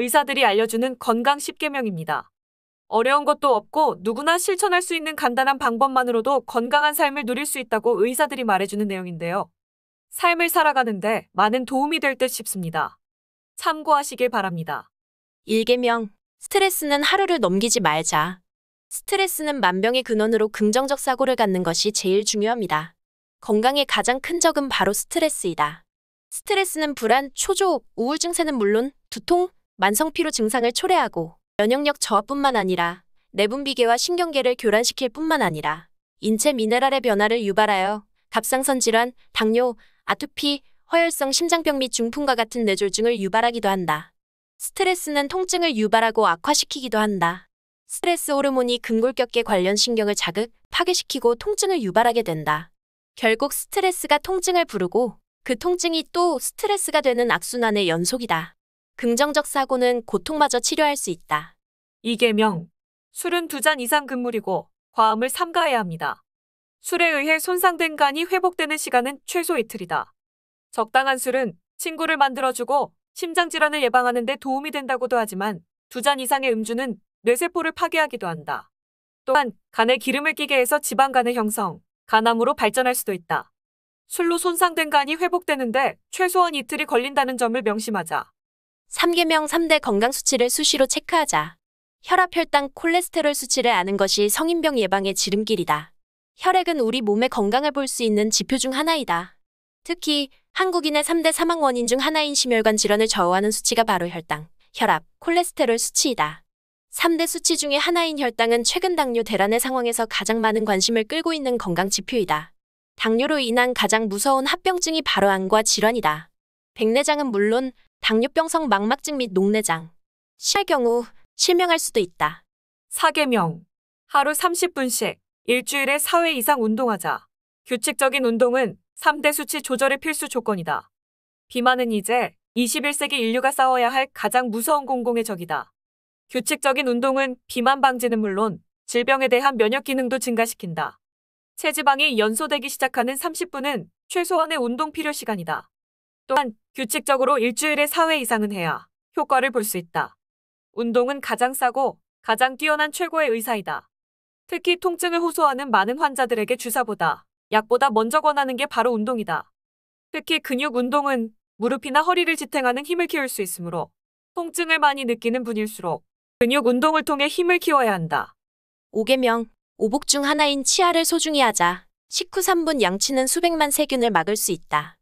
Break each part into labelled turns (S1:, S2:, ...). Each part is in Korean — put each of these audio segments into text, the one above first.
S1: 의사들이 알려주는 건강 10개명입니다. 어려운 것도 없고 누구나 실천할 수 있는 간단한 방법만으로도 건강한 삶을 누릴 수 있다고 의사들이 말해주는 내용인데요. 삶을 살아가는데 많은 도움이 될 듯 싶습니다. 참고하시길 바랍니다.
S2: 1개명. 스트레스는 하루를 넘기지 말자. 스트레스는 만병의 근원으로 긍정적 사고를 갖는 것이 제일 중요합니다. 건강의 가장 큰 적은 바로 스트레스이다. 스트레스는 불안, 초조, 우울 증세는 물론 두통, 만성피로 증상을 초래하고 면역력 저하뿐만 아니라 내분비계와 신경계를 교란시킬 뿐만 아니라 인체 미네랄의 변화를 유발하여 갑상선 질환, 당뇨, 아토피, 허혈성 심장병 및 중풍과 같은 뇌졸중을 유발하기도 한다. 스트레스는 통증을 유발하고 악화시키기도 한다. 스트레스 호르몬이 근골격계 관련 신경을 자극, 파괴시키고 통증을 유발하게 된다. 결국 스트레스가 통증을 부르고 그 통증이 또 스트레스가 되는 악순환의 연속이다. 긍정적 사고는 고통마저 치료할 수 있다. 이개명 술은 두 잔 이상 금물이고
S1: 과음을 삼가해야 합니다. 술에 의해 손상된 간이 회복되는 시간은 최소 이틀이다. 적당한 술은 친구를 만들어주고 심장질환을 예방하는 데 도움이 된다고도 하지만 두 잔 이상의 음주는 뇌세포를 파괴하기도 한다. 또한 간에 기름을 끼게 해서 지방간의 형성, 간암으로 발전할 수도 있다. 술로 손상된
S2: 간이 회복되는데 최소한 이틀이 걸린다는 점을 명심하자. 3계명 3대 건강 수치를 수시로 체크하자. 혈압, 혈당, 콜레스테롤 수치를 아는 것이 성인병 예방의 지름길이다. 혈액은 우리 몸의 건강을 볼 수 있는 지표 중 하나이다. 특히 한국인의 3대 사망 원인 중 하나인 심혈관 질환을 저어하는 수치가 바로 혈당, 혈압, 콜레스테롤 수치이다. 3대 수치 중에 하나인 혈당은 최근 당뇨 대란의 상황에서 가장 많은 관심을 끌고 있는 건강 지표이다. 당뇨로 인한 가장 무서운 합병증이 바로 암과 질환이다. 백내장은 물론 당뇨병성 망막증 및 녹내장. 심할 경우 실명할 수도 있다. 4계명. 하루 30분씩,
S1: 일주일에 4회 이상 운동하자. 규칙적인 운동은 3대 수치 조절의 필수 조건이다. 비만은 이제 21세기 인류가 싸워야 할 가장 무서운 공공의 적이다. 규칙적인 운동은 비만 방지는 물론 질병에 대한 면역 기능도 증가시킨다. 체지방이 연소되기 시작하는 30분은 최소한의 운동 필요 시간이다. 또한 규칙적으로 일주일에 4회 이상은 해야 효과를 볼 수 있다. 운동은 가장 싸고 가장 뛰어난 최고의 의사이다. 특히 통증을 호소하는 많은 환자들에게 주사보다 약보다 먼저 권하는 게 바로 운동이다. 특히 근육 운동은 무릎이나 허리를 지탱하는 힘을 키울 수 있으므로 통증을
S2: 많이 느끼는 분일수록 근육 운동을 통해 힘을 키워야 한다. 5개명, 오복 중 하나인 치아를 소중히 하자. 식후 3분 양치는 수백만 세균을 막을 수 있다.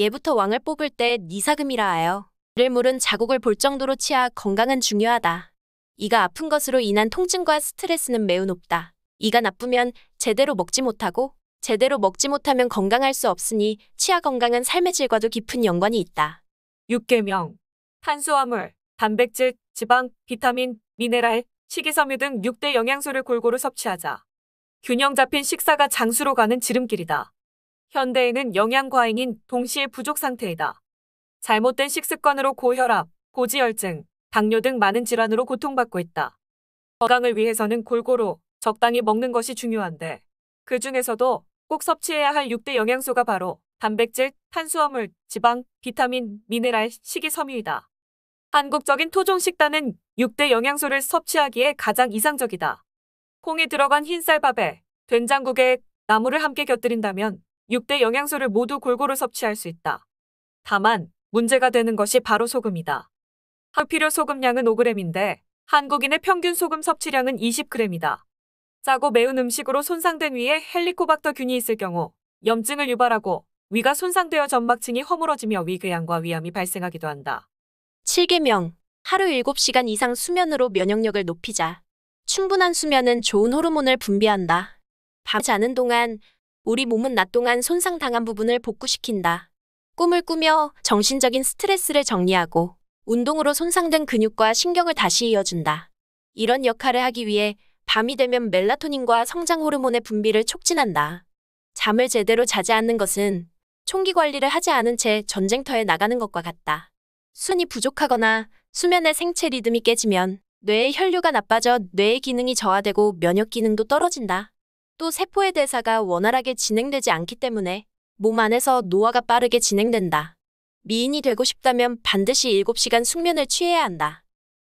S2: 예부터 왕을 뽑을 때 니사금이라 네 하여 이를 물은 자국을 볼 정도로 치아 건강은 중요하다. 이가 아픈 것으로 인한 통증과 스트레스는 매우 높다. 이가 나쁘면 제대로 먹지 못하고 제대로 먹지 못하면 건강할 수 없으니 치아 건강은 삶의 질과도 깊은 연관이 있다. 6계명
S1: 탄수화물, 단백질, 지방, 비타민, 미네랄, 식이섬유 등 6대 영양소를 골고루 섭취하자. 균형 잡힌 식사가 장수로 가는 지름길이다. 현대인은 영양 과잉인 동시에 부족 상태이다. 잘못된 식습관으로 고혈압, 고지혈증, 당뇨 등 많은 질환으로 고통받고 있다. 건강을 위해서는 골고루 적당히 먹는 것이 중요한데 그 중에서도 꼭 섭취해야 할 6대 영양소가 바로 단백질, 탄수화물, 지방, 비타민, 미네랄, 식이섬유이다. 한국적인 토종 식단은 6대 영양소를 섭취하기에 가장 이상적이다. 콩이 들어간 흰쌀밥에 된장국에 나물을 함께 곁들인다면 6대 영양소를 모두 골고루 섭취할 수 있다. 다만 문제가 되는 것이 바로 소금이다. 하필요 소금량은 5g인데 한국인의 평균 소금 섭취량은 20g이다. 짜고 매운 음식으로 손상된 위에 헬리코박터 균이 있을 경우 염증을 유발하고 위가 손상되어 점막층이 허물어지며 위궤양과 위암이 발생하기도 한다.
S2: 7개명 하루 7시간 이상 수면으로 면역력을 높이자. 충분한 수면은 좋은 호르몬을 분비한다. 밤 자는 동안 우리 몸은 낮 동안 손상당한 부분을 복구시킨다. 꿈을 꾸며 정신적인 스트레스를 정리하고 운동으로 손상된 근육과 신경을 다시 이어준다. 이런 역할을 하기 위해 밤이 되면 멜라토닌과 성장 호르몬의 분비를 촉진한다. 잠을 제대로 자지 않는 것은 총기 관리를 하지 않은 채 전쟁터에 나가는 것과 같다. 순이 부족하거나 수면의 생체 리듬이 깨지면 뇌의 혈류가 나빠져 뇌의 기능이 저하되고 면역 기능도 떨어진다. 또 세포의 대사가 원활하게 진행되지 않기 때문에 몸 안에서 노화가 빠르게 진행된다. 미인이 되고 싶다면 반드시 7시간 숙면을 취해야 한다.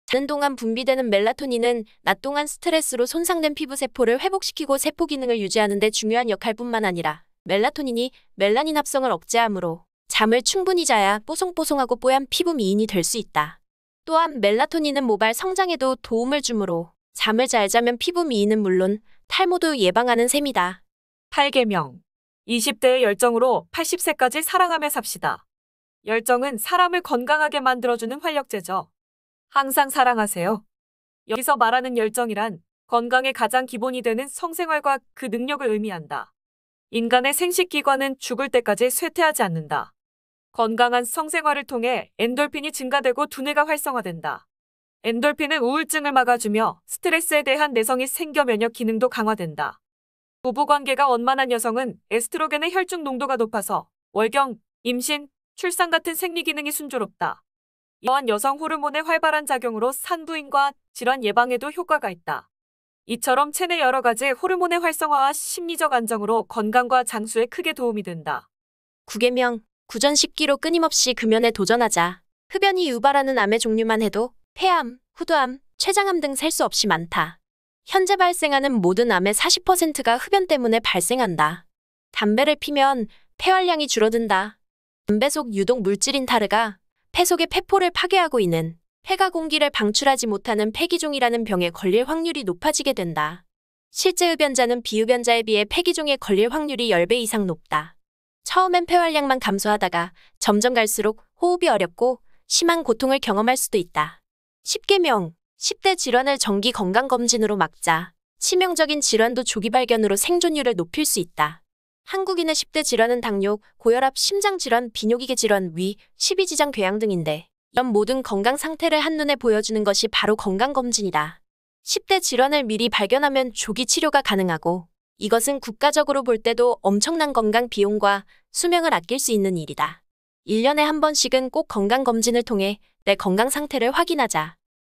S2: 자는 동안 분비되는 멜라토닌은 낮 동안 스트레스로 손상된 피부 세포를 회복시키고 세포 기능을 유지하는 데 중요한 역할뿐만 아니라 멜라토닌이 멜라닌 합성을 억제하므로 잠을 충분히 자야 뽀송뽀송하고 뽀얀 피부 미인이 될 수 있다. 또한 멜라토닌은 모발 성장에도 도움을 주므로 잠을 잘 자면 피부 미인은 물론 탈모도 예방하는 셈이다. 8개명.
S1: 20대의 열정으로 80세까지 사랑하며 삽시다. 열정은 사람을 건강하게 만들어주는 활력제죠. 항상 사랑하세요. 여기서 말하는 열정이란 건강의 가장 기본이 되는 성생활과 그 능력을 의미한다. 인간의 생식기관은 죽을 때까지 쇠퇴하지 않는다. 건강한 성생활을 통해 엔돌핀이 증가되고 두뇌가 활성화된다. 엔돌핀은 우울증을 막아주며 스트레스에 대한 내성이 생겨 면역 기능도 강화된다. 부부관계가 원만한 여성은 에스트로겐의 혈중 농도가 높아서 월경, 임신, 출산 같은 생리기능이 순조롭다. 이러한 여성 호르몬의 활발한 작용으로 산부인과 질환 예방에도 효과가 있다. 이처럼 체내 여러 가지 호르몬의
S2: 활성화와 심리적 안정으로 건강과 장수에 크게 도움이 된다. 구개명, 구전 식기로 끊임없이 금연에 도전하자. 흡연이 유발하는 암의 종류만 해도 폐암, 후두암, 췌장암 등 셀 수 없이 많다. 현재 발생하는 모든 암의 40%가 흡연 때문에 발생한다. 담배를 피면 폐활량이 줄어든다. 담배 속 유독 물질인 타르가 폐 속의 폐포를 파괴하고 있는 폐가 공기를 방출하지 못하는 폐기종이라는 병에 걸릴 확률이 높아지게 된다. 실제 흡연자는 비흡연자에 비해 폐기종에 걸릴 확률이 10배 이상 높다. 처음엔 폐활량만 감소하다가 점점 갈수록 호흡이 어렵고 심한 고통을 경험할 수도 있다. 10개명, 10대 질환을 정기 건강검진으로 막자. 치명적인 질환도 조기 발견으로 생존율을 높일 수 있다. 한국인의 10대 질환은 당뇨, 고혈압, 심장질환, 비뇨기계 질환, 위, 십이지장 궤양 등인데 이런 모든 건강 상태를 한눈에 보여주는 것이 바로 건강검진이다. 10대 질환을 미리 발견하면 조기 치료가 가능하고 이것은 국가적으로 볼 때도 엄청난 건강 비용과 수명을 아낄 수 있는 일이다. 1년에 한 번씩은 꼭 건강검진을 통해 내 건강 상태를 확인하자.